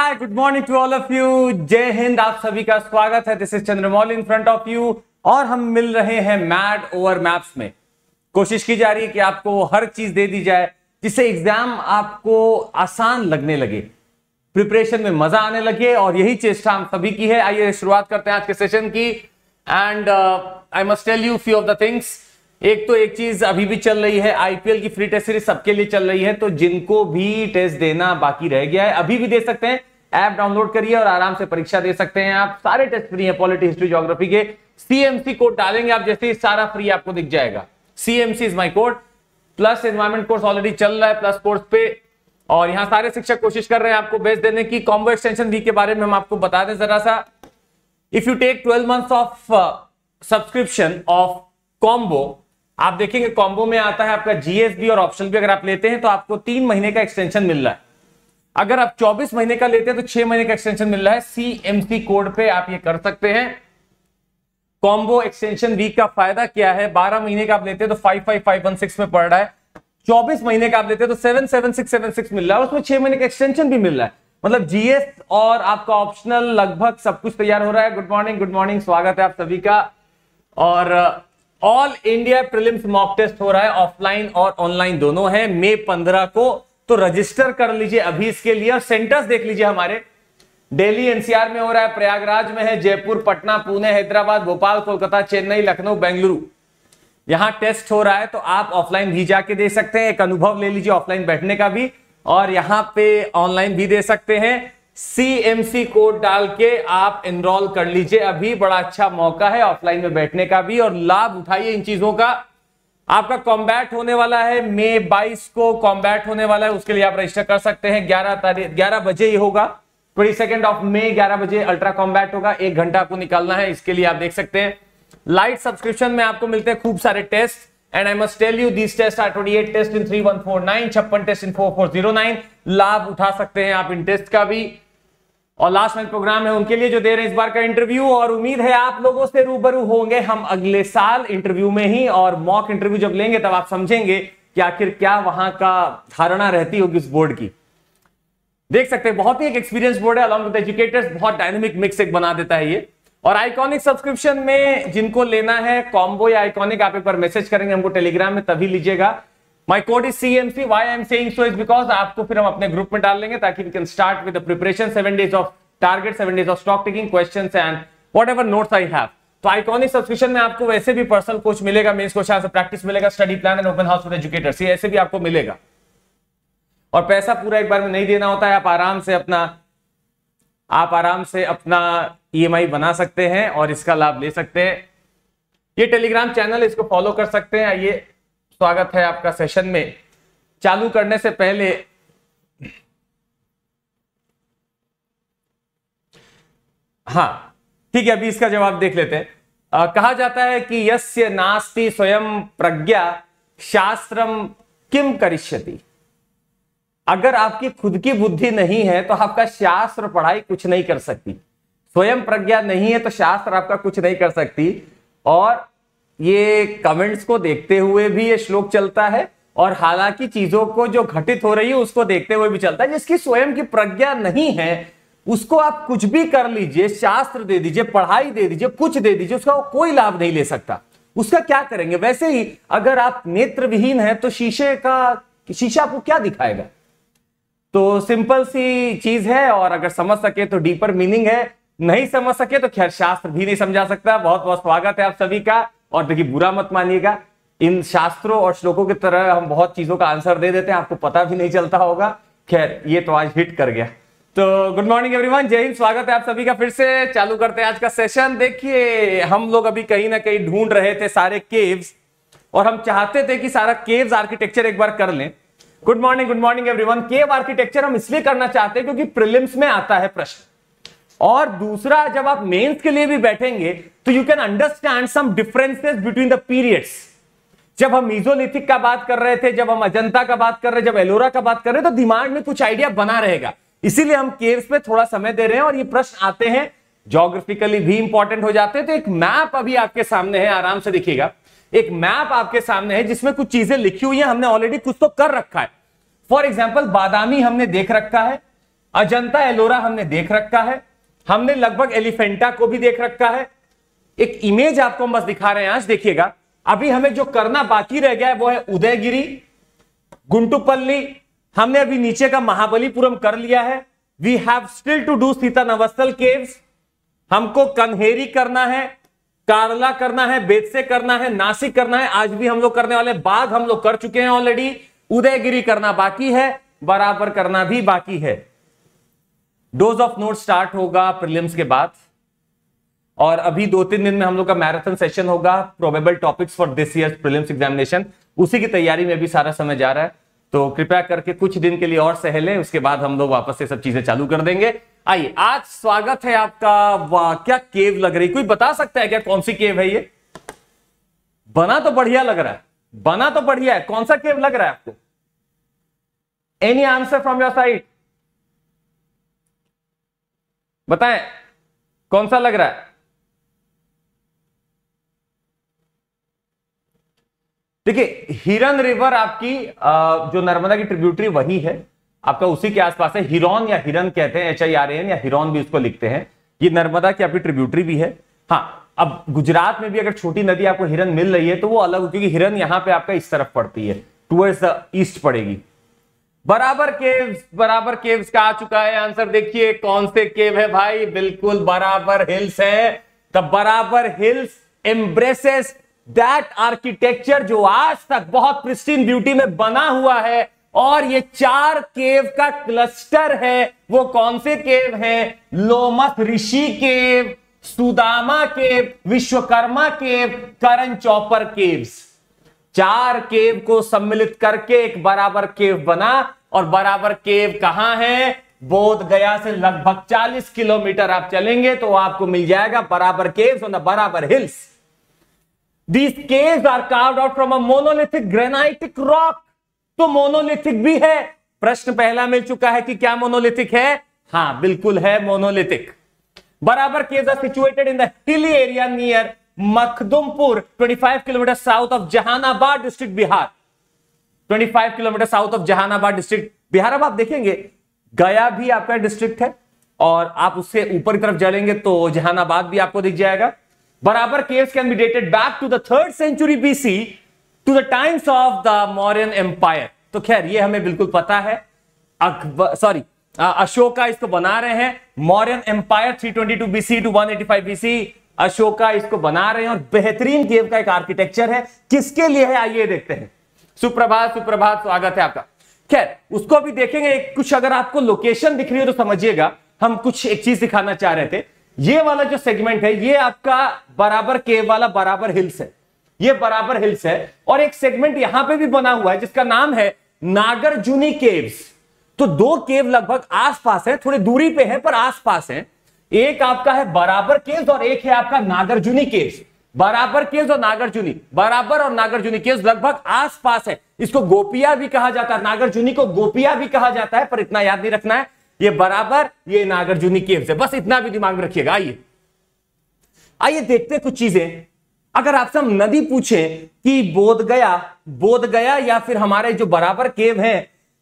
Hi good morning to all of you जय हिंद आप सभी का स्वागत है this is Chandramoul in front of you और हम मिल रहे हैं मैड ओवर मैप्स में कोशिश की जा रही है कि आपको हर चीज दे दी जाए जिससे एग्जाम आपको आसान लगने लगे प्रिपरेशन में मजा आने लगे और यही चेष्टा हम सभी की है आइए शुरुआत करते हैं आज के सेशन की end I must tell you few of the things एक तो एक चीज अभी भी चल रही है आईपीएल की फ्री टेस्ट सीरीज सबके लिए चल रही है तो जिनको भी टेस्ट देना बाकी रह गया है अभी भी दे सकते हैं ऐप डाउनलोड करिए और आराम से परीक्षा दे सकते हैं आप सारे टेस्ट फ्री है पॉलिटी हिस्ट्री जोग्राफी के सीएमसी कोड डालेंगे आप जैसे ही सारा फ्री आपको दिख जाएगा CMC is my code plus environment course already चल रहा है प्लस कोर्स पे और यहाँ सारे शिक्षक कोशिश कर रहे हैं आपको बेस्ट देने की कॉम्बो एक्सटेंशन बी के बारे में हम आपको बता दें जरा सा if you take twelve months of subscription of combo आप देखेंगे कॉम्बो में आता है आपका जीएसबी और ऑप्शन भी अगर आप लेते हैं तो आपको तीन महीने का एक्सटेंशन मिल रहा है अगर आप 24 महीने का लेते हैं तो 6 महीने का एक्सटेंशन मिल रहा है सीएमसी कोड पे आप ये कर सकते हैं कॉम्बो एक्सटेंशन वीक का फायदा क्या है 12 महीने का आप लेते हैं तो 55516 में पड़ रहा है 24 महीने का आप लेते हैं तो 77676 मिल रहा है उसमें 6 महीने का एक्सटेंशन भी मिल रहा है मतलब जीएस और आपका ऑप्शनल लगभग सब कुछ तैयार हो रहा है गुड मॉर्निंग गुड मॉर्निंग स्वागत है आप सभी का और all India prelims mock test हो रहा है ऑफलाइन और ऑनलाइन दोनों है मई पंद्रह को तो रजिस्टर कर लीजिए अभी इसके लिए और सेंटर्स देख लीजिए हमारे डेली एनसीआर में हो रहा है प्रयागराज में है जयपुर पटना पुणे हैदराबाद भोपाल कोलकाता चेन्नई लखनऊ बेंगलुरु यहां टेस्ट हो रहा है तो आप ऑफलाइन भी जाके दे सकते हैं एक अनुभव ले लीजिए ऑफलाइन बैठने का भी और यहां पे ऑनलाइन भी दे सकते हैं सीएमसी कोड डाल के आप इनरोल कर लीजिए अभी बड़ा अच्छा मौका है ऑफलाइन में बैठने का भी और लाभ उठाइए इन चीजों का आपका कॉम्बैट होने वाला है मे 22 को कॉम्बैट होने वाला है उसके लिए आप रजिस्टर कर सकते हैं 11 तारीख 11 बजे ही होगा ट्वेंटी सेकेंड ऑफ मे 11 बजे अल्ट्रा कॉम्बैट होगा एक घंटा आपको निकालना है इसके लिए आप देख सकते हैं लाइट सब्सक्रिप्शन में आपको मिलते हैं खूब सारे test and I must tell you this test are twenty test in three 56 test in four लाभ उठा सकते हैं आप इन टेस्ट का भी और लास्ट मंथ प्रोग्राम है उनके लिए जो दे रहे हैं इस बार का इंटरव्यू और उम्मीद है आप लोगों से रूबरू होंगे हम अगले साल इंटरव्यू में ही और मॉक इंटरव्यू जब लेंगे तब आप समझेंगे कि आखिर क्या वहां का धारणा रहती होगी उस बोर्ड की देख सकते हैं बहुत ही एक एक्सपीरियंस बोर्ड है अलॉन्ग विद एजुकेटर्स बहुत डायनेमिक मिक्स एक बना देता है ये और आइकॉनिक सब्सक्रिप्शन में जिनको लेना है कॉम्बो या आइकॉनिक आप एक बार मैसेज करेंगे हमको टेलीग्राम में तभी लीजिएगा my code is C M C Y M saying so is because आपको फिर हम अपने ग्रुप में डाल लेंगे ताकि we can start with preparation seven days of target seven days of stock taking question and whatever notes I have तो iconic subscription में आपको वैसे भी पर्सनल कोच मिलेगा मेन्स क्वेश्चन से प्रैक्टिस मिलेगा study plan and open house for educator ये ऐसे भी आपको मिलेगा और पैसा पूरा एक बार में नहीं देना होता है आप आराम से अपना आप आराम से अपना ईएमआई e बना सकते हैं और इसका लाभ ले सकते हैं ये टेलीग्राम चैनल इसको फॉलो कर सकते हैं आइए स्वागत है आपका सेशन में चालू करने से पहले हाँ ठीक है अभी इसका जवाब देख लेते हैं आ, कहा जाता है कि यस्य नास्ति स्वयं प्रज्ञा शास्त्रम किम करिष्यति अगर आपकी खुद की बुद्धि नहीं है तो आपका शास्त्र पढ़ाई कुछ नहीं कर सकती स्वयं प्रज्ञा नहीं है तो शास्त्र आपका कुछ नहीं कर सकती और ये कमेंट्स को देखते हुए भी ये श्लोक चलता है और हालांकि चीजों को जो घटित हो रही है उसको देखते हुए भी चलता है जिसकी स्वयं की प्रज्ञा नहीं है उसको आप कुछ भी कर लीजिए शास्त्र दे दीजिए पढ़ाई दे दीजिए कुछ दे दीजिए उसका कोई लाभ नहीं ले सकता उसका क्या करेंगे वैसे ही अगर आप नेत्रविहीन है तो शीशे का शीशा आपको क्या दिखाएगा तो सिंपल सी चीज है और अगर समझ सके तो डीपर मीनिंग है नहीं समझ सके तो खैर शास्त्र भी नहीं समझा सकता बहुत बहुत स्वागत है आप सभी का और देखिए बुरा मत मानिएगा इन शास्त्रों और श्लोकों की तरह हम बहुत चीजों का आंसर दे देते हैं आपको पता भी नहीं चलता होगा खैर ये तो आज हिट कर गया तो गुड मॉर्निंग एवरीवन जय हिंद स्वागत है आप सभी का फिर से चालू करते हैं आज का सेशन देखिए हम लोग अभी कहीं ना कहीं ढूंढ रहे थे सारे केव्स और हम चाहते थे कि सारा केव्स आर्किटेक्चर एक बार कर लें good morning good morning everyone cave architecture हम इसलिए करना चाहते हैं क्योंकि प्रिलिम्स में आता है प्रश्न और दूसरा जब आप मेंस के लिए भी बैठेंगे तो you can understand some differences between the periods जब हम मीजोलिथिक का बात कर रहे थे जब हम अजंता का बात कर रहे जब एलोरा का बात कर रहे तो दिमाग में कुछ आइडिया बना रहेगा इसीलिए हम केव्स पे थोड़ा समय दे रहे हैं और ये प्रश्न आते हैं जोग्राफिकली भी इंपॉर्टेंट हो जाते हैं तो एक मैप अभी आपके सामने है आराम से दिखेगा एक मैप आपके सामने है जिसमें कुछ चीजें लिखी हुई है हमने ऑलरेडी कुछ तो कर रखा है फॉर एग्जाम्पल बादामी हमने देख रखा है अजंता एलोरा हमने देख रखा है हमने लगभग एलिफेंटा को भी देख रखा है एक इमेज आपको हम बस दिखा रहे हैं आज देखिएगा अभी हमें जो करना बाकी रह गया है वो है उदयगिरी गुंटूपल्ली हमने अभी नीचे का महाबलीपुरम कर लिया है we have still to do Sittanavasal caves हमको कन्हेरी करना है कारला करना है बेतसे करना है नासिक करना है आज भी हम लोग करने वाले बाघ हम लोग कर चुके हैं ऑलरेडी उदयगिरी करना बाकी है बराबर करना भी बाकी है डोज ऑफ नोट स्टार्ट होगा प्रिलिम्स के बाद और अभी दो तीन दिन में हम लोग का मैराथन सेशन होगा probable topics for this year prelims examination उसी की तैयारी में भी सारा समय जा रहा है तो कृपया करके कुछ दिन के लिए और सहले उसके बाद हम लोग वापस से सब चीजें चालू कर देंगे आइए आज स्वागत है आपका वाह क्या केव लग रही कोई बता सकता है क्या कौन सी केव है ये बना तो बढ़िया लग रहा है बना तो बढ़िया है कौन सा केव लग रहा है आपको any answer from your side बताएं कौन सा लग रहा है देखिए हिरन रिवर आपकी जो नर्मदा की ट्रिब्यूटरी वही है आपका उसी के आसपास है हिरौन या हिरन कहते हैं एच आई आर एन या हिरौन भी उसको लिखते हैं ये नर्मदा की आपकी ट्रिब्यूटरी भी है हाँ अब गुजरात में भी अगर छोटी नदी आपको हिरन मिल रही है तो वो अलग क्योंकि हिरन यहां पे आपका इस तरफ पड़ती है टूवर्ड्स द ईस्ट पड़ेगी बराबर केव्स बराबर केव्स का आ चुका है आंसर देखिए कौन से केव है भाई बिल्कुल बराबर हिल्स है द बराबर हिल्स एम्ब्रेसेस दैट आर्किटेक्चर जो आज तक बहुत प्रिस्टीन ब्यूटी में बना हुआ है और ये चार केव का क्लस्टर है वो कौन से केव है Lomas Rishi cave Sudama cave Vishwakarma cave Karan Chaupar caves चार केव को सम्मिलित करके एक बराबर केव बना और बराबर केव कहां है बोध गया से लगभग 40 किलोमीटर आप चलेंगे तो आपको मिल जाएगा Barabar cave on Barabar hills these cave are carved out from a monolithic granitic rock तो मोनोलिथिक भी है प्रश्न पहला मिल चुका है कि क्या मोनोलिथिक है हाँ बिल्कुल है monolithic Barabar cave are situated in the hilly area near Makhdumpur 25 kilometre south of Jahanabad district Bihar 25 kilometre south of Jahanabad district Bihar अब आप देखेंगे गया भी आपका डिस्ट्रिक्ट है और आप उससे ऊपर की तरफ जलेंगे तो जहानाबाद भी आपको दिख जाएगा Barabar caves can be dated back to the third century BC to the times of the Mauryan empire तो खैर ये हमें बिल्कुल पता है अकबर सॉरी अशोका इसको बना रहे हैं Mauryan empire 322 BC to 185 BC Ashoka इसको बना रहे हैं और बेहतरीन केव का एक आर्किटेक्चर है किसके लिए है आइए देखते हैं सुप्रभात सुप्रभात स्वागत है आपका खैर उसको भी देखेंगे कुछ अगर आपको लोकेशन दिख रही हो तो समझिएगा हम कुछ एक चीज दिखाना चाह रहे थे ये वाला जो सेगमेंट है ये आपका बराबर केव वाला बराबर हिल्स है ये बराबर हिल्स है और एक सेगमेंट यहां पे भी बना हुआ है जिसका नाम है नागरजुनी केव्स तो दो केव लगभग आसपास है थोड़ी दूरी पे है पर आसपास है एक आपका है बराबर केस और एक है आपका नागार्जुनी केस बराबर केस और नागार्जुनी बराबर और नागार्जुनी केस लगभग आसपास है इसको गोपिया भी कहा जाता है नागार्जुनी को गोपिया भी कहा जाता है पर इतना याद नहीं रखना है ये बराबर ये नागार्जुनी केस है बस इतना भी दिमाग में रखिएगा आइए आइए देखते कुछ चीजें अगर आपसे हम नदी पूछे कि बोध गया बोध गया या फिर हमारे जो बराबर केव है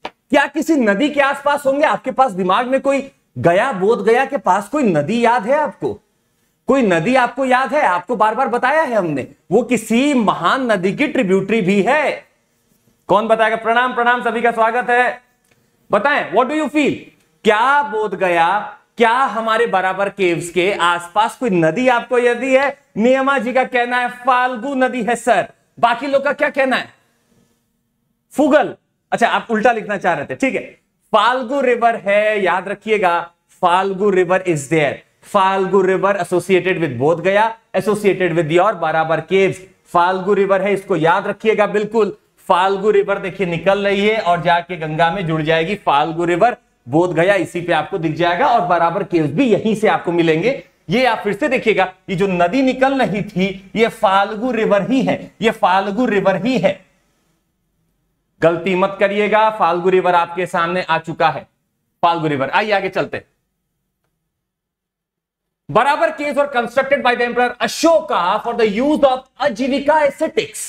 क्या किसी नदी के आसपास होंगे आपके पास दिमाग में कोई गया बोध गया के पास कोई नदी याद है आपको कोई नदी आपको याद है आपको बार बार बताया है हमने वो किसी महान नदी की ट्रिब्यूटरी भी है कौन बताएगा प्रणाम प्रणाम सभी का स्वागत है बताएं व्हाट डू यू फील क्या बोध गया क्या हमारे बराबर केव्स के आसपास कोई नदी आपको यदि है नियमा जी का कहना है फाल्गु नदी है सर बाकी लोग का क्या कहना है फुगल अच्छा आप उल्टा लिखना चाह रहे थे ठीक है फाल्गु रिवर है याद रखिएगा Falgu river is there Falgu river associated with Bodh Gaya associated with your बराबर केव फाल्गु रिवर है इसको याद रखिएगा बिल्कुल फाल्गु रिवर देखिए निकल रही है और जाके गंगा में जुड़ जाएगी फाल्गु रिवर बोध गया इसी पे आपको दिख जाएगा और बराबर केव्स भी यहीं से आपको मिलेंगे ये आप फिर से देखिएगा ये जो नदी निकल रही थी ये फाल्गु रिवर ही है ये फाल्गु रिवर ही है गलती मत करिएगा फाल्गु रिवर आपके सामने आ चुका है फाल्गु रिवर आइए आगे चलते बराबर केस और constructed by the emperor Ashoka for the use of Ajivika ascetics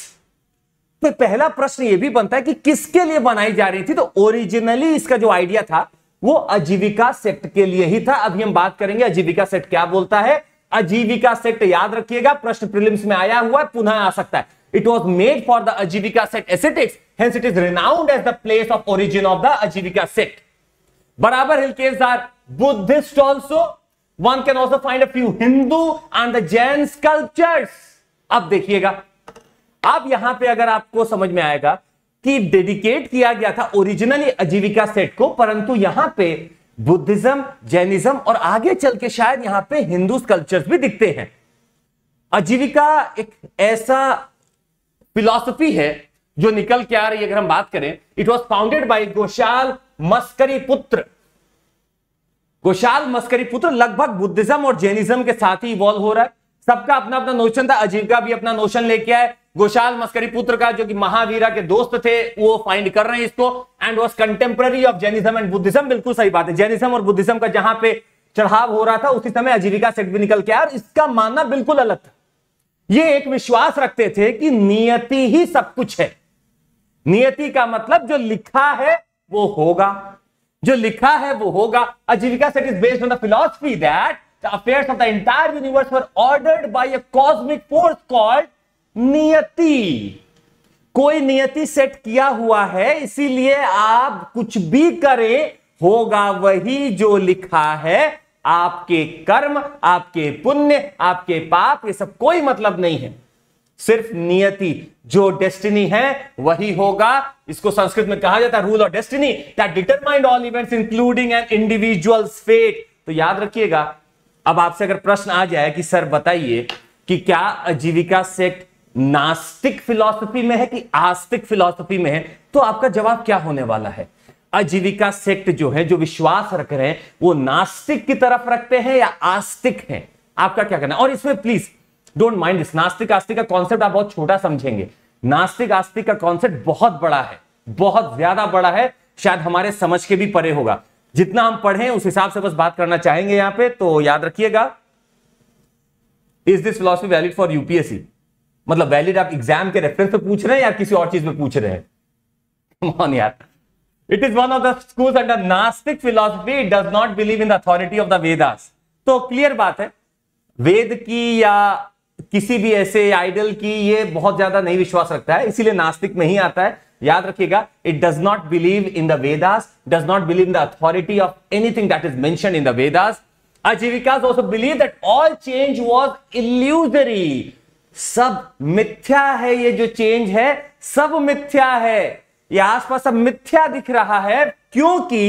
तो पहला प्रश्न यह भी बनता है कि किसके लिए बनाई जा रही थी तो ओरिजिनली इसका जो आइडिया था वो आजीविका सेट के लिए ही था अभी हम बात करेंगे आजीविका सेट क्या बोलता है आजीविका सेट याद रखिएगा प्रश्न प्रिलिम्स में आया हुआ है पुनः आ सकता है it was made for the Ajivika sect ascetics Hence, it is renowned as the place of origin of the Ajivika sect. Barabar hill caves are Buddhist also. One can also find a few Hindu and the Jain sculptures. अब देखिएगा अब यहां पे अगर आपको समझ में आएगा कि डेडिकेट किया गया था ओरिजिनली आजीविका सेट को परंतु यहां पे बुद्धिज्म जैनिज्म और आगे चल के शायद यहां पे हिंदू कल्चर्स भी दिखते हैं आजीविका एक ऐसा फिलॉसफी है जो निकल के आ रही है अगर हम बात करें it was founded by Goshala Maskari Putra Goshal Maskari पुत्र लगभग बुद्धिज्म और जैनिज्म के साथ ही इवॉल्व हो रहा है सबका अपना अपना नोशन था अजीविका भी अपना नोशन लेके आए गोशाल मस्करी पुत्र का जो कि महावीरा के दोस्त थे वो फाइंड कर रहे हैं इसको and was contemporary of Jainism and Buddhism बिल्कुल सही बात है जैनिज्म और बुद्धिज्म का जहां पे चढ़ाव हो रहा था उसी समय अजीविका सेक्ट भी निकल के आया और इसका मानना बिल्कुल अलग था ये एक विश्वास रखते थे कि नियति ही सब कुछ है नियति का मतलब जो लिखा है वो होगा जो लिखा है वो होगा Ajivika sect is based on the philosophy that the affairs of the entire universe were ordered by a cosmic force called niyati कोई नियति सेट किया हुआ है इसीलिए आप कुछ भी करें होगा वही जो लिखा है आपके कर्म आपके पुण्य आपके पाप ये सब कोई मतलब नहीं है सिर्फ नियति जो डेस्टिनी है वही होगा इसको संस्कृत में कहा जाता है रूल और destiny that determined all events including an individual fate तो याद रखिएगा अब आपसे अगर प्रश्न आ जाए कि सर बताइए कि क्या आजीविका सेक्ट नास्तिक फिलॉसफी में है कि आस्तिक फिलॉसफी में है तो आपका जवाब क्या होने वाला है आजीविका सेक्ट जो है जो विश्वास रख रहे हैं वो नास्तिक की तरफ रखते हैं या आस्तिक है आपका क्या करना है और इसमें प्लीज डोंट माइंड दिस नास्तिक आस्तिक का कॉन्सेप्ट आप बहुत छोटा समझेंगे नास्तिक आस्तिक का कॉन्सेप्ट बहुत बड़ा है बहुत ज्यादा बड़ा है शायद हमारे समझ के भी परे होगा जितना हम पढ़े उस हिसाब से बस बात करना चाहेंगे यहां पे तो याद रखिएगा is this philosophy valid for UPSC मतलब वैलिड आप एग्जाम के रेफरेंस पे पूछ रहे हैं या किसी और चीज में पूछ रहे हैं कम यार it is one of the schools under nastik philosophy does not believe in the authority of the Vedas तो क्लियर बात है वेद की या किसी भी ऐसे आइडल की ये बहुत ज्यादा नहीं विश्वास रखता है इसीलिए नास्तिक में ही आता है याद रखिएगा it does not believe in the Vedas does not believe in the authority of anything that is mention in the Vedas Ajivikas also believe that all change was illusory सब मिथ्या है ये जो चेंज है सब मिथ्या है ये आसपास सब मिथ्या दिख रहा है क्योंकि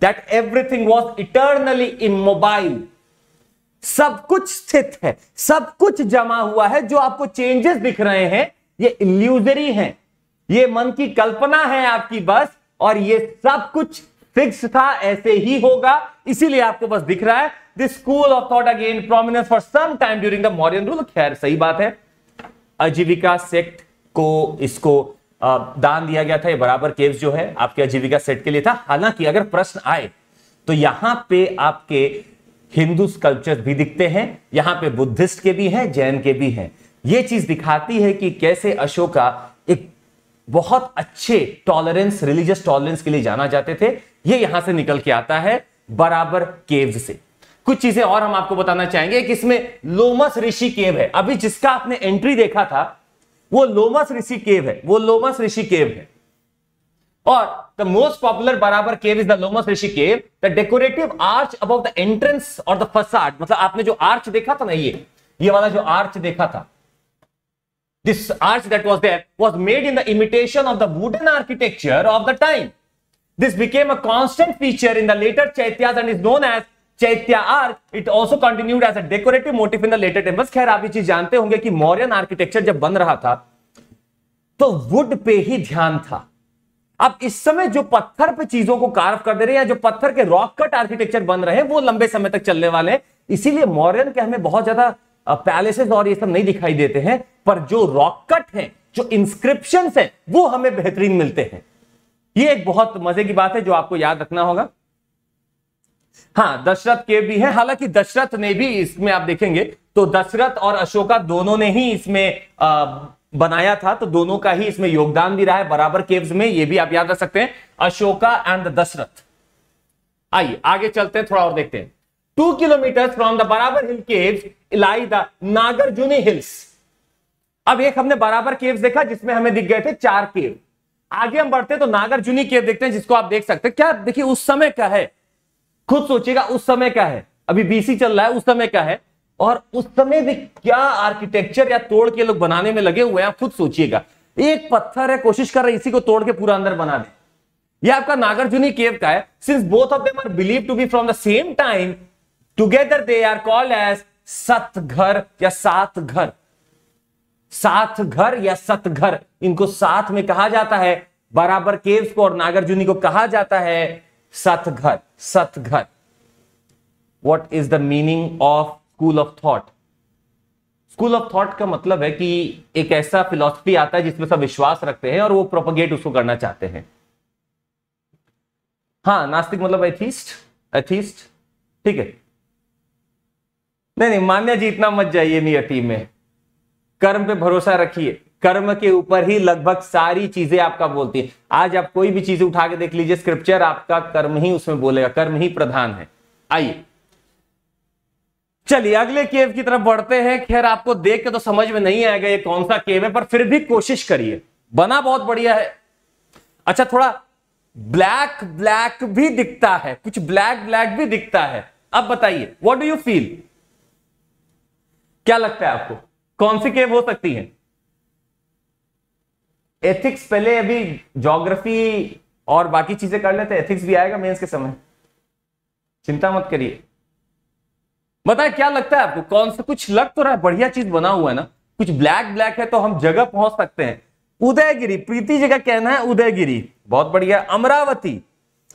that everything was eternally immobile सब कुछ स्थित है सब कुछ जमा हुआ है जो आपको चेंजेस दिख रहे हैं ये इल्यूजरी हैं, ये मन की कल्पना है आपकी बस और ये सब कुछ फिक्स था ऐसे ही होगा इसीलिए आपको बस दिख रहा है this school of thought again prominence for some time during the Mauryan rule खैर सही बात है आजीविका सेक्ट को इसको दान दिया गया था ये बराबर केव्स जो है आपके आजीविका सेट के लिए था हालांकि अगर प्रश्न आए तो यहां पे आपके हिंदू स्कल्पचर भी दिखते हैं यहाँ पे बुद्धिस्ट के भी हैं जैन के भी हैं ये चीज दिखाती है कि कैसे अशोका एक बहुत अच्छे टॉलरेंस रिलीजियस टॉलरेंस के लिए जाना जाते थे ये यहां से निकल के आता है बराबर केव से कुछ चीजें और हम आपको बताना चाहेंगे कि इसमें लोमस ऋषि केव है अभी जिसका आपने एंट्री देखा था वो लोमस ऋषि केव है वो लोमस ऋषि केव है और the most popular Barabar cave is the Lomas Rishi cave the decorative arch अब द एंट्रेंस और द फसाट मतलब आपने जो आर्च देखा था ना ये ये वाला जो आर्च देखा था this arch that was there was made in the imitation of the wooden architecture of the time this became a constant feature in the later chaityas and is known as chaitya arch it also continued as a decorative motif in the later temple खैर आप ये चीज जानते होंगे कि Mauryan architecture जब बन रहा था तो वुड पे ही ध्यान था अब इस समय जो पत्थर पे चीजों को कार्व कर दे रहे हैं या जो पत्थर के रॉक कट आर्किटेक्चर बन रहे हैं वो लंबे समय तक चलने वाले हैं इसीलिए मॉरियन के हमें बहुत ज्यादा पैलेसेस और ये सब नहीं दिखाई देते हैं पर जो रॉक कट है जो इंस्क्रिप्शन है वो हमें बेहतरीन मिलते हैं ये एक बहुत मजे की बात है जो आपको याद रखना होगा हाँ दशरथ के भी है हालांकि दशरथ ने भी इसमें आप देखेंगे तो दशरथ और अशोका दोनों ने ही इसमें बनाया था तो दोनों का ही इसमें योगदान भी रहा है बराबर केव्स में ये भी आप याद रख सकते हैं अशोका एंड दशरथ आइए आगे चलते हैं थोड़ा और देखते हैं two kilometre from the Barabar hill caves lie the Nagarjuni hills अब एक हमने बराबर केव्स देखा जिसमें हमें दिख गए थे चार केव आगे हम बढ़ते हैं तो नागरजुनी केव देखते हैं जिसको आप देख सकते हैं क्या देखिए उस समय का है खुद सोचिएगा उस समय का है अभी बीसी चल रहा है उस समय का है और उस समय भी क्या आर्किटेक्चर या तोड़ के लोग बनाने में लगे हुए हैं खुद सोचिएगा एक पत्थर है कोशिश कर रहे इसी को तोड़ के पूरा अंदर बना दे ये आपका नागार्जुनी केव का है since both of them are believe to be from the same time together they are called as Satghar या सात घर सात घर या सत घर इनको साथ में कहा जाता है बराबर केव को और नागार्जुनी को कहा जाता है सत Satghar Satghar what is the meaning of school of thought school of thought का मतलब है कि एक ऐसा फिलॉसफी आता है जिसमें सब विश्वास रखते हैं और वो प्रोपोगेट उसको करना चाहते हैं हाँ नास्तिक मतलब एथिस्ट एथिस्ट ठीक है नहीं नहीं मान्या जी इतना मत जाइए नहीं अटी में कर्म पे भरोसा रखिए कर्म के ऊपर ही लगभग सारी चीजें आपका बोलती है आज आप कोई भी चीज उठा के देख लीजिए स्क्रिप्चर आपका कर्म ही उसमें बोलेगा कर्म ही प्रधान है आइए चलिए अगले केव की तरफ बढ़ते हैं खैर आपको देख के तो समझ में नहीं आएगा ये कौन सा केव है पर फिर भी कोशिश करिए बना बहुत बढ़िया है अच्छा थोड़ा ब्लैक ब्लैक भी दिखता है कुछ ब्लैक ब्लैक भी दिखता है अब बताइए व्हाट डू यू फील क्या लगता है आपको कौन सी केव हो सकती है एथिक्स पहले अभी ज्योग्राफी और बाकी चीजें कर लेते हैं एथिक्स भी आएगा मेन्स के समय चिंता मत करिए बताए क्या लगता है आपको कौन सा कुछ लग तो रहा है बढ़िया चीज बना हुआ है ना कुछ ब्लैक ब्लैक है तो हम जगह पहुंच सकते हैं उदयगिरी प्रीति जी का कहना है उदयगिरी बहुत बढ़िया अमरावती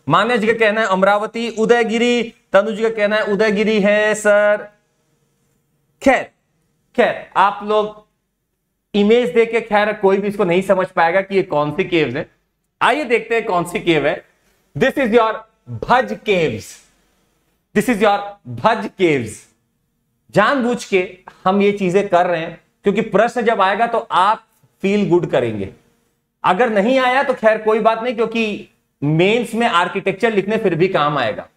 मान्या जी का कहना है अमरावती उदयगिरी तनु जी का कहना है उदयगिरी है सर खैर खैर आप लोग इमेज देख के खैर कोई भी इसको नहीं समझ पाएगा कि ये कौन सी केव्स है आइए देखते हैं कौन सी केव है this is your Bhaja caves this is your Bhaja caves जानबूझ के हम ये चीजें कर रहे हैं क्योंकि प्रश्न जब आएगा तो आप फील गुड करेंगे अगर नहीं आया तो खैर कोई बात नहीं क्योंकि मेंस में आर्किटेक्चर लिखने फिर भी काम आएगा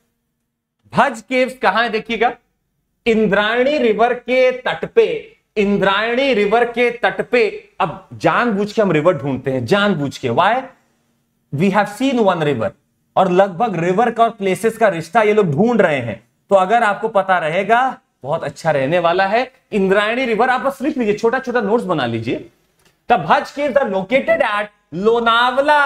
भज केव्स कहां है देखिएगा इंद्रायणी रिवर के तट पे इंद्रायणी रिवर के तट पे अब जानबूझ के हम रिवर ढूंढते हैं जानबूझ के why we have seen one river और लगभग रिवर का और प्लेसेस का रिश्ता ये लोग ढूंढ रहे हैं तो अगर आपको पता रहेगा बहुत अच्छा रहने वाला है इंद्रायणी रिवर आप बस लिख लीजिए छोटा छोटा नोट्स बना लीजिए the Bhaja caves the located at Lonavala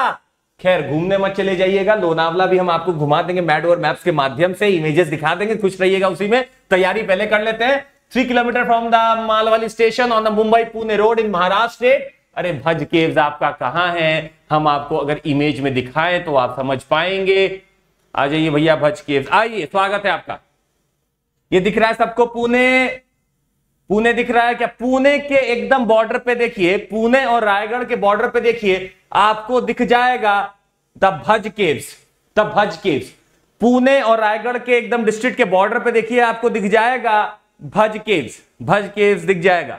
खैर घूमने मत चले जाइएगा लोनावला भी हम आपको घुमा देंगे मैड और मैप्स के माध्यम से इमेजेस दिखा देंगे खुश रहिएगा उसी में तैयारी पहले कर लेते हैं three kilometre from the Malavli station on the Mumbai Pune road in Maharashtra state अरे भज केव्स आपका कहाँ है हम आपको अगर इमेज में दिखाएं तो आप समझ पाएंगे आ जाइए भैया भज केव्स आइए स्वागत है आपका ये दिख रहा है सबको पुणे पुणे दिख रहा है क्या पुणे के एकदम बॉर्डर पे देखिए पुणे और रायगढ़ के बॉर्डर पे देखिए आपको दिख जाएगा the Bhaja caves the Bhaja caves Pune और रायगढ़ के एकदम डिस्ट्रिक्ट के बॉर्डर पे देखिए आपको दिख जाएगा भज केव्स भज केव्स दिख जाएगा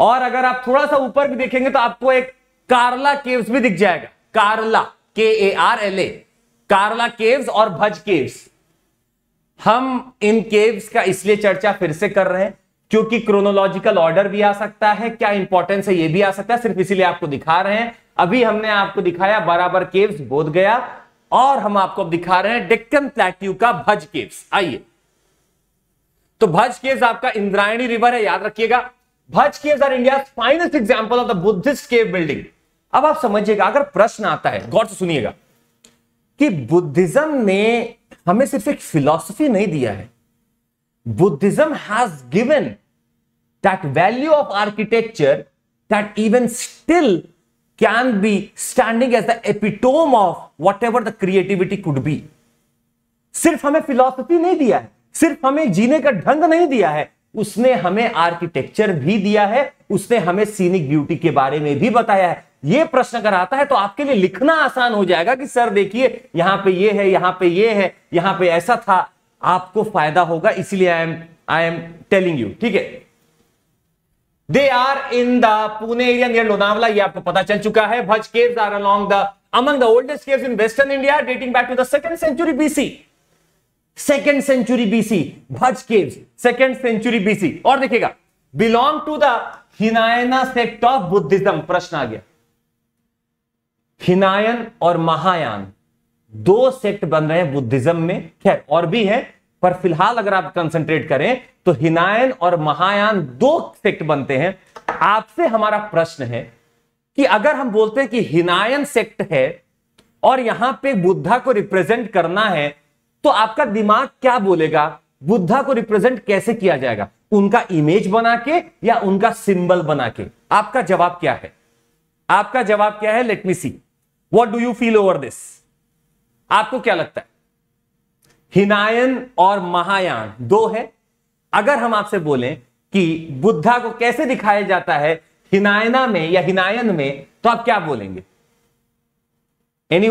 और अगर आप थोड़ा सा ऊपर भी देखेंगे तो आपको एक कारला केव्स भी दिख जाएगा कारला के A R L A Carla caves और भज केव्स हम इन केव्स का इसलिए चर्चा फिर से कर रहे हैं क्योंकि क्रोनोलॉजिकल ऑर्डर भी आ सकता है क्या इंपॉर्टेंस है ये भी आ सकता है सिर्फ इसीलिए आपको दिखा रहे हैं अभी हमने आपको दिखाया बराबर केव्स बोध गया और हम आपको अब दिखा रहे हैं डेक्कन प्लेट्यू का भज केव्स आइए तो भज केव्स आपका इंद्रायणी रिवर है याद रखिएगा Bhaja caves are India finest example of the Buddhist cave building अब आप समझिएगा अगर प्रश्न आता है गौर से सुनिएगा कि बुद्धिज्म ने हमें सिर्फ एक फिलॉसफी नहीं दिया है Buddhism has given that value of architecture that even still can be standing as the epitome of whatever the creativity could be सिर्फ हमें फिलॉसफी नहीं दिया है सिर्फ हमें जीने का ढंग नहीं दिया है उसने हमें आर्किटेक्चर भी दिया है उसने हमें सीनिक ब्यूटी के बारे में भी बताया है ये प्रश्न अगर आता है तो आपके लिए लिखना आसान हो जाएगा कि सर देखिए यहां पे ये है यहां पे ये है यहां पे ऐसा था आपको फायदा होगा इसलिए I am I am telling you ठीक है they are in the Pune area near Lonavala ये आपको पता चल चुका है Bhaja caves are along the among the oldest caves in western India dating back to the second century BC second century BC Bhaja caves second century BC और देखिएगा belong to the Hinayana sect of Buddhism प्रश्न आ गया हिनायन और महायान दो सेक्ट बन रहे हैं बुद्धिज्म में खैर और भी है पर फिलहाल अगर आप कंसंट्रेट करें तो हिनायन और महायान दो सेक्ट बनते हैं आपसे हमारा प्रश्न है कि अगर हम बोलते हैं कि हिनायन सेक्ट है और यहां पे बुद्धा को रिप्रेजेंट करना है तो आपका दिमाग क्या बोलेगा बुद्धा को रिप्रेजेंट कैसे किया जाएगा उनका इमेज बना के या उनका सिंबल बना के आपका जवाब क्या है आपका जवाब क्या है let me see what do you feel over this आपको क्या लगता है हिनायन और महायान दो है अगर हम आपसे बोलें कि बुद्धा को कैसे दिखाया जाता है हिनायना में या हिनायन में तो आप क्या बोलेंगे एनी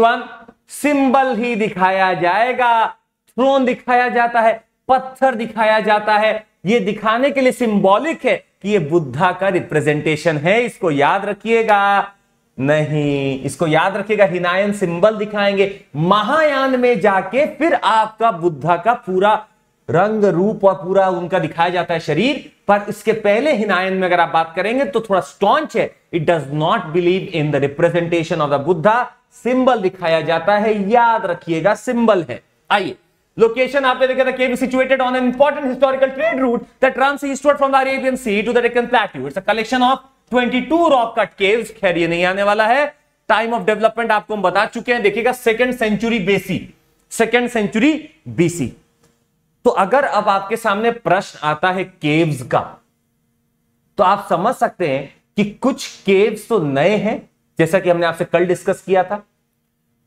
सिंबल ही दिखाया जाएगा थ्रोन दिखाया जाता है पत्थर दिखाया जाता है ये दिखाने के लिए सिंबॉलिक है कि ये बुद्धा का रिप्रेजेंटेशन है इसको याद रखिएगा नहीं इसको याद रखिएगा हिनायन सिंबल दिखाएंगे महायान में जाके फिर आपका बुद्धा का पूरा रंग रूप और पूरा उनका दिखाया जाता है शरीर पर इसके पहले हिनायन में अगर आप बात करेंगे तो थोड़ा स्टॉन्च है it does not believe in the representation of the Buddha symbol दिखाया जाता है याद रखिएगा सिंबल है आइए लोकेशन आपने देखा था cave situated on an important historical trade route that run eastward from the Arabian sea to the Deccan plateau it's a collection of 22 rock cut caves खैर ये नहीं आने वाला है टाइम ऑफ डेवलपमेंट आपको हम बता चुके हैं देखिएगा second century BC second century BC तो अगर अब आपके सामने प्रश्न आता है केव्स का तो आप समझ सकते हैं कि कुछ केव्स तो नए हैं जैसा कि हमने आपसे कल डिस्कस किया था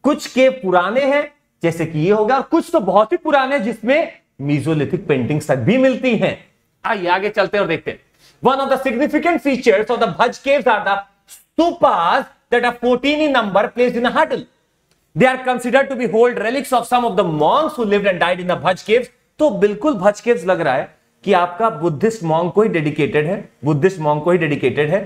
कुछ केव पुराने हैं जैसे कि ये हो गया और कुछ तो बहुत ही पुराने जिसमें मीजोलिथिक पेंटिंग तक भी मिलती हैं आइए आगे चलते और देखते one of the significant features of the Bhaja caves are the stupas that are 14 in number placed in a huddle. They are considered to be hold relics of some of the monks who lived and died in the Bhaj caves. तो बिल्कुल भज caves लग रहा है कि आपका Buddhist मॉन्ग को ही dedicated है बुद्धिस्ट मॉन्ग को ही डेडिकेटेड है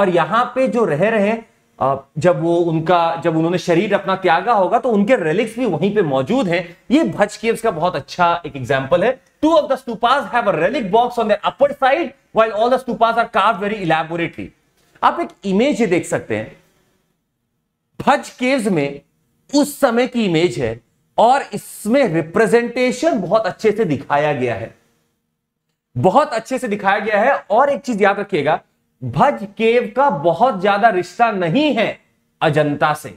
और यहां पे जो रह रहे हैं जब वो उनका जब उन्होंने शरीर अपना त्यागा होगा तो उनके रेलिक्स भी वहीं पे मौजूद हैं ये भज केव्स का बहुत अच्छा एक एग्जांपल है two of the stupas have a relic box on their upper side while all the stupas are carved very elaborately आप एक इमेज देख सकते हैं भज केव्स में उस समय की इमेज है और इसमें रिप्रेजेंटेशन बहुत अच्छे से दिखाया गया है बहुत अच्छे से दिखाया गया है और एक चीज याद रखिएगा भज केव का बहुत ज्यादा रिश्ता नहीं है अजंता से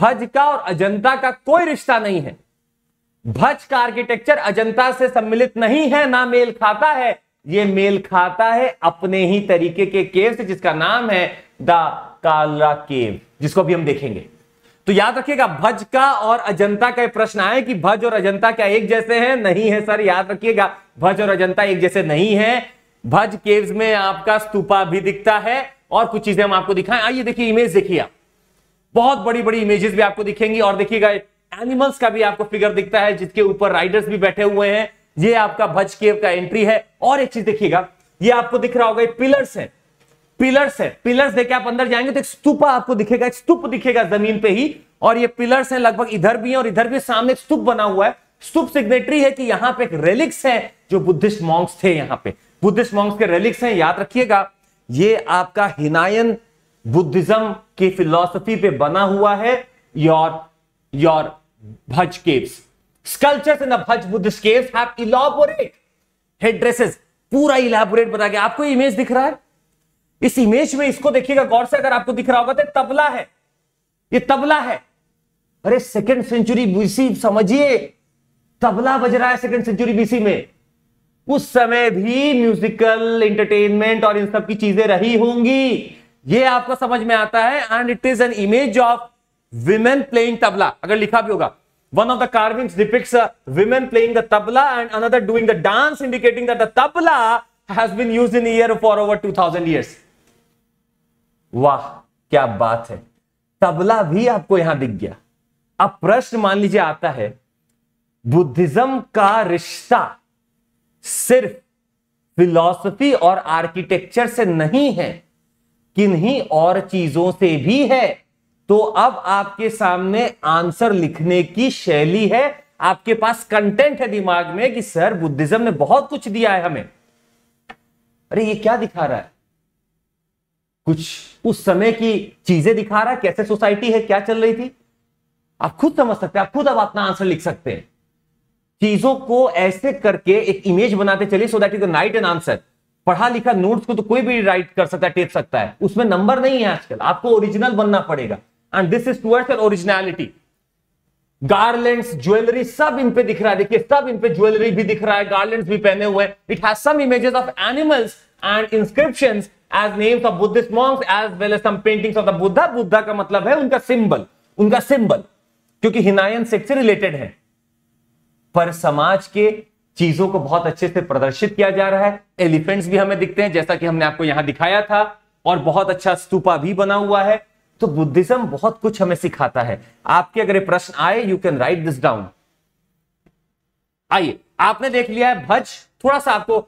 भज का और अजंता का कोई रिश्ता नहीं है भज का आर्किटेक्चर अजंता से सम्मिलित नहीं है ना मेल खाता है ये मेल खाता है अपने ही तरीके के केव से जिसका नाम है द कालरा केव जिसको भी हम देखेंगे तो याद रखिएगा भज का और अजंता का प्रश्न आए कि भज और अजंता क्या एक जैसे हैं नहीं है सर याद रखिएगा भज और अजंता एक जैसे नहीं है भज केव्स में आपका स्तूपा भी दिखता है और कुछ चीजें हम आपको दिखाएं आइए देखिए इमेज देखिए आप बहुत बड़ी बड़ी इमेजेस भी आपको दिखेंगी और देखिएगा एनिमल्स का भी आपको फिगर दिखता है जिसके ऊपर राइडर्स भी बैठे हुए हैं ये आपका भज केव का एंट्री है और एक चीज देखिएगा ये आपको दिख रहा होगा ये पिलर्स है पिलर्स है पिलर्स देखे आप अंदर जाएंगे तो एक स्तूपा आपको दिखेगा एक स्तूप दिखेगा जमीन पे ही और ये पिलर्स है लगभग इधर भी है और इधर भी सामने एक स्तूप बना हुआ है स्तूप सिग्नेटरी है कि यहाँ पे एक रेलिक्स है जो बुद्धिस्ट मॉन्क्स थे यहाँ पे बुद्धिस्ट मॉन्ग्स के रेलिक्स हैं याद रखिएगा ये आपका हिनायन बुद्धिज्म की फिलोसफी पे बना हुआ है your your Bhaja caves sculptures in Bhaja Buddhist caves have elaborate head dresses पूरा इलाबोरेट बता गया आपको इमेज दिख रहा है इस इमेज में इसको देखिएगा गौर से अगर आपको दिख रहा होगा तो तबला है ये तबला है अरे सेकेंड सेंचुरी बीसी समझिए तबला बज रहा है सेकेंड सेंचुरी बीसी में उस समय भी म्यूजिकल इंटरटेनमेंट और इन सब की चीजें रही होंगी ये आपको समझ में आता है and it is an image of women playing tabla अगर लिखा भी होगा one of the carving depicts women playing the tabla and another doing the dance indicating that the tabla has been use in year for over two thousand years वाह क्या बात है तबला भी आपको यहां दिख गया अब प्रश्न मान लीजिए आता है बुद्धिज्म का रिश्ता सिर्फ फिलॉसफी और आर्किटेक्चर से नहीं है किन्हीं और चीजों से भी है तो अब आपके सामने आंसर लिखने की शैली है आपके पास कंटेंट है दिमाग में कि सर बुद्धिज्म ने बहुत कुछ दिया है हमें अरे ये क्या दिखा रहा है कुछ उस समय की चीजें दिखा रहा है कैसे सोसाइटी है क्या चल रही थी आप खुद समझ सकते हैं आप खुद अब अपना आंसर लिख सकते हैं चीजों को ऐसे करके एक इमेज बनाते चलिए so that is right an answer पढ़ा लिखा नोट्स को तो कोई भी राइट कर सकता है टेप सकता है उसमें नंबर नहीं है आजकल आपको ओरिजिनल बनना पड़ेगा and this is towards an originality garlands jewellery सब इन पे दिख रहा है देखिए सब इन पे ज्वेलरी भी दिख रहा है गार्लेंट्स भी पहने हुए it has some images of animals and inscription as names of Buddhist monks as well as some paintings of the Buddha Buddha का मतलब है उनका सिंबल उनका सिंबल क्योंकि हिनायन सेक्स से रिलेटेड है पर समाज के चीजों को बहुत अच्छे से प्रदर्शित किया जा रहा है एलिफेंट्स भी हमें दिखते हैं जैसा कि हमने आपको यहां दिखाया था और बहुत अच्छा स्तूपा भी बना हुआ है तो बुद्धिज्म बहुत कुछ हमें सिखाता है आपके अगर प्रश्न आए you can write this down आइए आपने देख लिया है भज थोड़ा सा आपको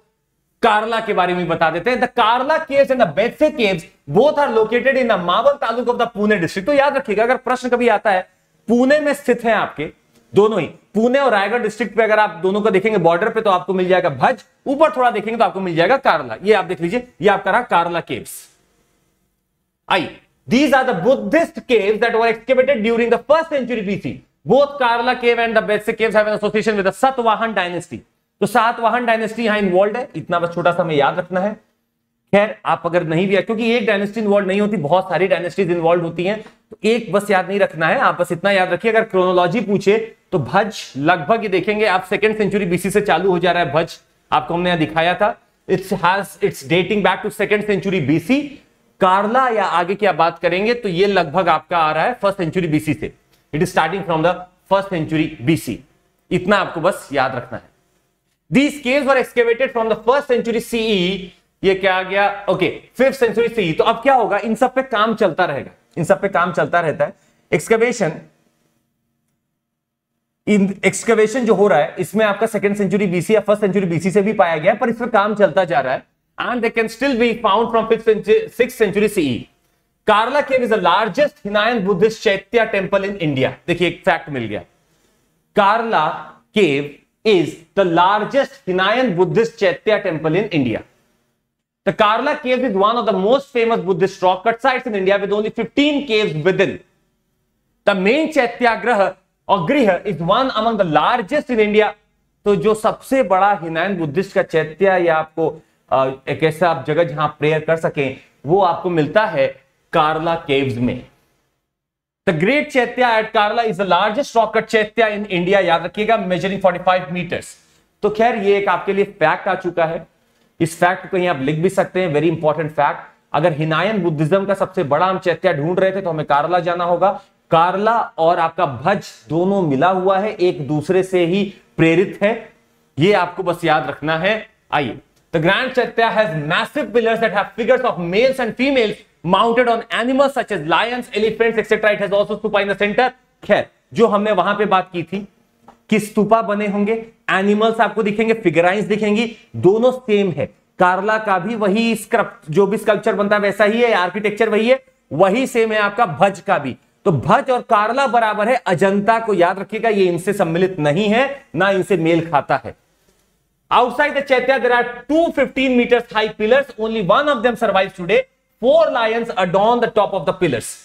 कारला के बारे में बता देते हैं the Karla caves and the Bedse caves both are located in the Maval taluk of the Pune district तो याद रखिएगा अगर प्रश्न कभी आता है पुणे में स्थित है आपके दोनों ही पुणे और रायगढ़ डिस्ट्रिक्ट पे अगर आप दोनों को देखेंगे बॉर्डर पे तो आपको मिल जाएगा भज ऊपर थोड़ा देखेंगे तो आपको मिल जाएगा कारला ये आप देख लीजिए ये आपका रहा Karla caves I these are the Buddhist caves that were excavated during the first century BC both Karla cave and the Betse caves have an तो सातवाहन डायनेस्टी यहां इन्वॉल्व है इतना बस छोटा सा हमें याद रखना है खैर आप अगर नहीं भी क्योंकि एक डायनेस्टी इन्वॉल्व नहीं होती बहुत सारी डायनेस्टीज इन्वॉल्व होती हैं तो एक बस याद नहीं रखना है आप बस इतना याद रखिए अगर क्रोनोलॉजी पूछे तो भज लगभग ये देखेंगे आप सेकेंड सेंचुरी बीसी से चालू हो जा रहा है भज आपको हमने यहां दिखाया था it's has its dating back to second century BC Karla या आगे की आप बात करेंगे तो ये लगभग आपका आ रहा है फर्स्ट सेंचुरी बीसी से it is starting from the first century BC इतना आपको बस याद रखना है These caves were excavated from the first century CE ये क्या आ गया ओके फिफ्थ सेंचुरी से ही तो अब क्या होगा इन सब पे काम चलता रहेगा इन सब पे काम चलता रहता है एक्सकवेशन इन एक्सकवेशन जो हो रहा है इसमें आपका सेकंड सेंचुरी बीसी या फर्स्ट सेंचुरी बीसी से भी पाया गया पर इस पर काम चलता जा रहा है and they can still be found from fifth six century से Karla cave is the largest Hinayana Buddhist chaitya temple in India देखिए एक फैक्ट मिल गया Karla cave is the largest Hinayana Buddhist chaitya temple in India The Karla cave is one of the most famous Buddhist rock cut sites in India with only 15 caves within. The main Chaityagraha or Griha is one among the largest in India. तो जो सबसे बड़ा हिनायन Buddhist का चैत्य या आपको एक ऐसा आप जगह जहां प्रेयर कर सकें वो आपको मिलता है कार्ला केव्स में the great chaitya at Karla is the largest rock cut chaitya in India याद रखिएगा मेजरिंग 45 मीटर्स तो खैर ये एक आपके लिए फैक्ट आ चुका है इस फैक्ट को कहीं आप लिख भी सकते हैं वेरी इंपॉर्टेंट फैक्ट अगर हिनायन बुद्धिज्म का सबसे बड़ा हम चैत्या ढूंढ रहे थे तो हमें कारला जाना होगा कारला और आपका भज दोनों मिला हुआ है एक दूसरे से ही प्रेरित है ये आपको बस याद रखना है आइए the grand chaitya has massive pillars that have figures of males and females mounted on animals such as lions elephants etcetera it has also supine the centre खैर जो हमने वहां पे बात की थी कि स्तूपा बने होंगे एनिमल्स आपको दिखेंगे फिगराइंस दिखेंगी दोनों सेम है कारला का भी वही स्क्रप जो भी स्कल्पचर बनता है वैसा ही है आर्किटेक्चर वही है वही सेम है आपका भज का भी तो भज और कारला बराबर है अजंता को याद रखिएगा ये इनसे सम्मिलित नहीं है ना इनसे मेल खाता है outside the chaitya there are two fifteen metres high pillars only one of them survive today four lions adorn the top of the pillars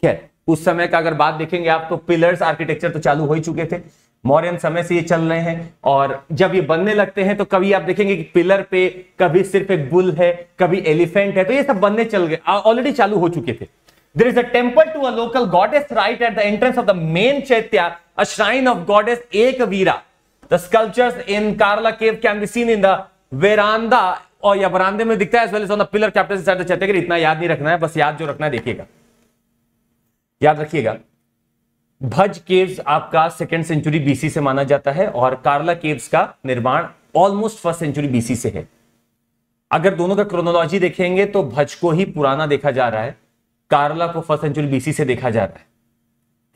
okay उस समय का अगर बात देखेंगे आप तो पिलर्स आर्किटेक्चर तो चालू हो ही चुके थे मौर्यन समय से ये चल रहे हैं और जब ये बनने लगते हैं तो कभी आप देखेंगे कि पिलर पे कभी सिर्फ एक बुल है कभी एलिफेंट है तो ये सब बनने चल गए ऑलरेडी चालू हो चुके थे there is a temple to a local goddess right at the entrance of the main chaitya a shrine of goddess Ekvira the sculptures in Karla cave can be seen in the veranda और या बरामदे में दिखता है as well as on the pillar capital inside the chaityagriha इतना याद नहीं रखना है बस याद जो रखना है देखिएगा याद रखिएगा भज केव्स आपका सेकेंड सेंचुरी बीसी से माना जाता है और कार्ला केव्स का निर्माण ऑलमोस्ट फर्स्ट सेंचुरी बीसी से है अगर दोनों का क्रोनोलॉजी देखेंगे तो भज को ही पुराना देखा जा रहा है कारला को फर्स्ट सेंचुरी बीसी से देखा जा रहा है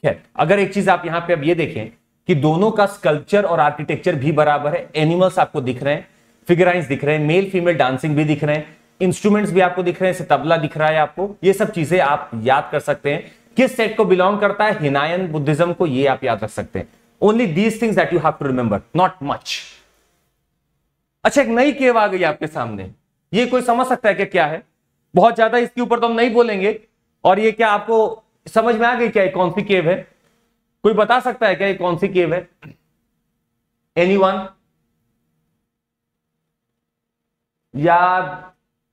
खैर अगर एक चीज आप यहां पे अब ये देखें कि दोनों का स्कल्पचर और आर्किटेक्चर भी बराबर है एनिमल्स आपको दिख रहे हैं फिगराइंस दिख रहे हैं मेल फीमेल डांसिंग भी दिख रहे हैं इंस्ट्रूमेंट्स भी आपको दिख रहे हैं तबला दिख रहा है आपको ये सब चीजें आप याद कर सकते हैं किस सेट को बिलोंग करता है हिनायन बुद्धिज्म को ये आप याद रख सकते हैं only these things that you have to remember not much अच्छा एक नई केव आ गई आपके सामने ये कोई समझ सकता है कि क्या है बहुत ज्यादा इसके ऊपर तो हम नहीं बोलेंगे और ये क्या आपको समझ में आ गई क्या कौन सी केव है कोई बता सकता है क्या ये कौन सी केव है एनी याद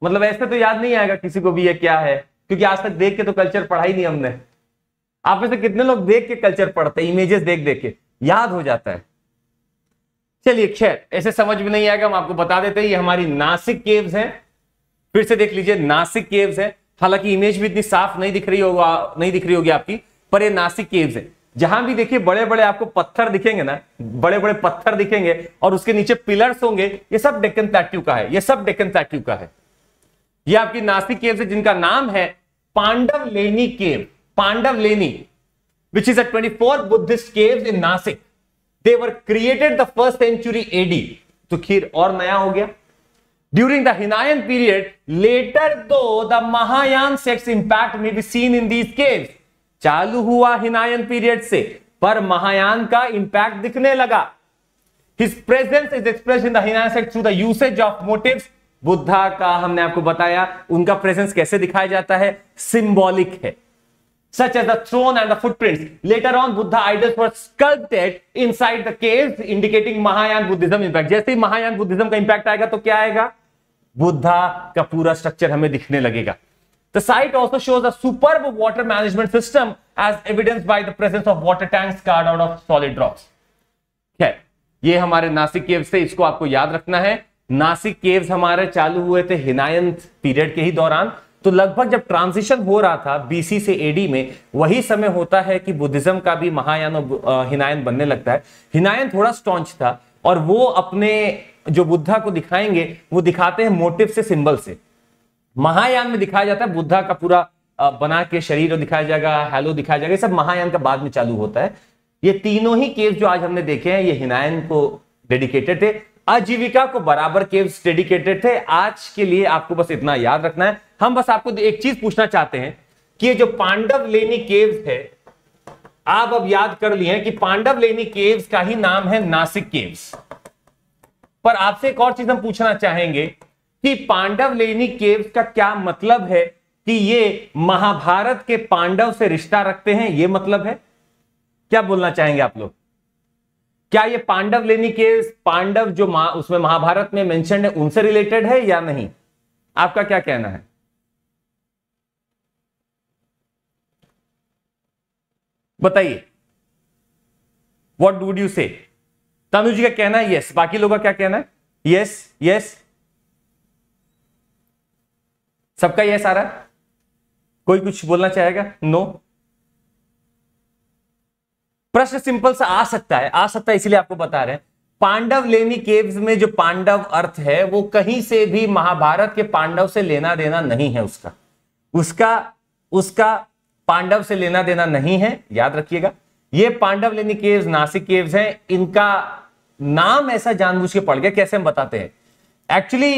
मतलब ऐसे तो याद नहीं आएगा किसी को भी ये क्या है क्योंकि आज तक देख के तो कल्चर पढ़ा ही नहीं हमने आप में से कितने लोग देख के कल्चर पढ़ते हैं इमेजेस देख देख के याद हो जाता है चलिए खैर ऐसे समझ में नहीं आएगा हम आपको बता देते हैं ये हमारी नासिक केव्स हैं फिर से देख लीजिए नासिक केव्स हैं हालांकि इमेज भी इतनी साफ नहीं दिख रही होगा नहीं दिख रही होगी आपकी पर ये नासिक केव्स है जहां भी देखिए बड़े बड़े आपको पत्थर दिखेंगे ना बड़े बड़े पत्थर दिखेंगे और उसके नीचे पिलर्स होंगे ये सब डेकन प्लेट्यू का है ये सब डेकन प्लेट्यू का है ये आपकी नासिक केव्स है जिनका नाम है पांडव लेनी cave Pandav Leni which is a 24 four Buddhist cave in Nashik they were created the first century AD तो खीर और नया हो गया during the Hinayana period later though the Mahayana sects impact में be seen in these cave चालू हुआ हिनायन पीरियड से पर महायान का इंपैक्ट दिखने लगा his presence is express in Hinayana sects through the usage of motif Buddha का हमने आपको बताया उनका प्रेजेंस कैसे दिखाया जाता है सिंबॉलिक है such as the throne and the footprint later on Buddha idol for sculpted inside the cave indicating Mahayana Buddhism impact जैसे ही महायान बुद्धिज्म का इंपैक्ट आएगा तो क्या आएगा बुद्धा का पूरा स्ट्रक्चर हमें दिखने लगेगा the site also shows a water management system as evidence by the presence of water tank carved out of solid rocks ये हमारे नासिक केव से इसको आपको याद रखना है नासिक केव्स हमारे चालू हुए थे हिनायन पीरियड के ही दौरान तो लगभग जब ट्रांजिशन हो रहा था बीसी से एडी में वही समय होता है कि बुद्धिज्म का भी महायान और हिनायन बनने लगता है हिनायन थोड़ा स्टॉन्च था और वो अपने जो बुद्धा को दिखाएंगे वो दिखाते हैं मोटिव से सिंबल से महायान में दिखाया जाता है बुद्धा का पूरा बना के शरीर दिखाया जाएगा हेलो दिखाया जाएगा सब महायान का बाद में चालू होता है ये तीनों ही केस जो आज हमने देखे हैं ये हिनायन को डेडिकेटेड थे आजीविका को बराबर केव्स डेडिकेटेड थे आज के लिए आपको बस इतना याद रखना है हम बस आपको एक चीज पूछना चाहते हैं कि ये जो पांडव लेनी केव्स है आप अब याद कर लिए हैं कि पांडव लेनी केव्स का ही नाम है नासिक केव्स पर आपसे एक और चीज हम पूछना चाहेंगे कि पांडव लेनी केव्स का क्या मतलब है कि ये महाभारत के पांडव से रिश्ता रखते हैं ये मतलब है क्या बोलना चाहेंगे आप लोग क्या ये पांडव लेनी के पांडव जो मा, उसमें महाभारत में मेंशन है उनसे रिलेटेड है या नहीं आपका क्या कहना है बताइए वॉट डूड यू से तनु जी का कहना है यस बाकी लोगों का क्या कहना है यस यस सबका यस आ रहा है कोई कुछ बोलना चाहेगा नो no? प्रश्न सिंपल सा आ सकता है आ सकता है इसलिए आपको बता रहे हैं पांडव लेनी केव्स में जो पांडव अर्थ है वो कहीं से भी महाभारत के पांडव से लेना देना नहीं है उसका उसका उसका पांडव से लेना देना नहीं है याद रखिएगा ये पांडव लेनी केव्स नासिक केव्स हैं इनका नाम ऐसा जानबूझ के पड़ गया कैसे हम बताते हैं एक्चुअली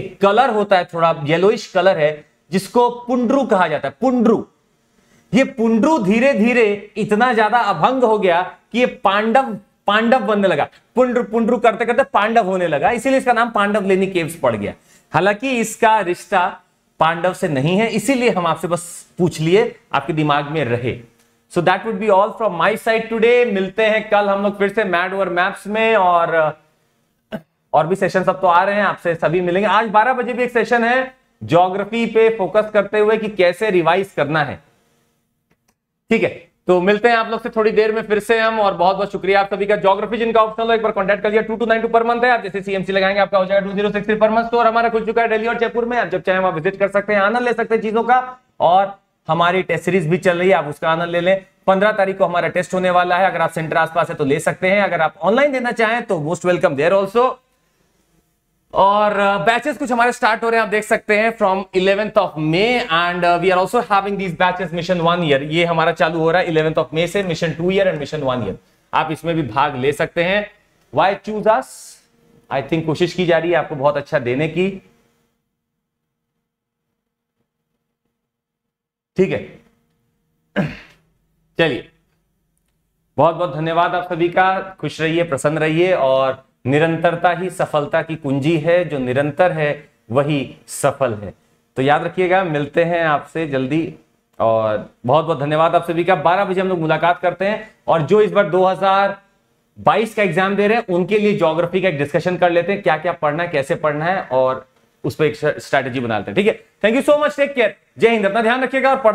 एक कलर होता है थोड़ा येलोइश कलर है जिसको पुंड्रू कहा जाता है पुंड्रू ये पुंडरू धीरे धीरे इतना ज्यादा अभंग हो गया कि ये पांडव पांडव बनने लगा पुंड्र पुंड्रू करते करते पांडव होने लगा इसीलिए इसका नाम पांडव लेनी केव्स पड़ गया हालांकि इसका रिश्ता पांडव से नहीं है इसीलिए हम आपसे बस पूछ लिए आपके दिमाग में रहे so that would be all from my side today मिलते हैं कल हम लोग फिर से मैड ओवर मैप्स में और और भी सेशन सब तो आ रहे हैं आपसे सभी मिलेंगे आज 12 बजे भी एक सेशन है ज्योग्राफी पे फोकस करते हुए कि कैसे रिवाइज करना है ठीक है तो मिलते हैं आप लोग से थोड़ी देर में फिर से हम और बहुत बहुत शुक्रिया आप सभी का जोग्राफी जिनका ऑप्शन एक बार कॉन्टेक्ट कर लिया two two nine two per month है आप जैसे सीएमसी लगाएंगे आपका हो जाएगा two zero six per month store हमारा खुल चुका है डेली और जयपुर में आप जब चाहे वहां विजिट कर सकते हैं आनंद ले सकते हैं चीजों का और हमारी टेस्ट सीरीज भी चल रही है आप उसका आनंद ले लें पंद्रह तारीख को हमारा टेस्ट होने वाला है अगर आप सेंटर आसपास है तो ले सकते हैं अगर आप ऑनलाइन देना चाहें तो मोस्ट वेलकम देयर ऑल्सो और बैचेस uh, कुछ हमारे स्टार्ट हो रहे हैं आप देख सकते हैं from eleventh of May and we are also having these batches mission one year ये हमारा चालू हो रहा है इलेवेंथ ऑफ मे से mission two year and mission one year आप इसमें भी भाग ले सकते हैं why choose us I think कोशिश की जा रही है आपको बहुत अच्छा देने की ठीक है चलिए बहुत बहुत धन्यवाद आप सभी का खुश रहिए प्रसन्न रहिए और निरंतरता ही सफलता की कुंजी है जो निरंतर है वही सफल है तो याद रखिएगा मिलते हैं आपसे जल्दी और बहुत बहुत धन्यवाद आप सभी का बारह बजे हम लोग मुलाकात करते हैं और जो इस बार 2022 का एग्जाम दे रहे हैं उनके लिए ज्योग्राफी का एक डिस्कशन कर लेते हैं क्या क्या पढ़ना है कैसे पढ़ना है और उस पर एक स्ट्रैटेजी बना लेते हैं ठीक है thank you so much take care जय हिंद अपना ध्यान रखिएगा और पढ़ते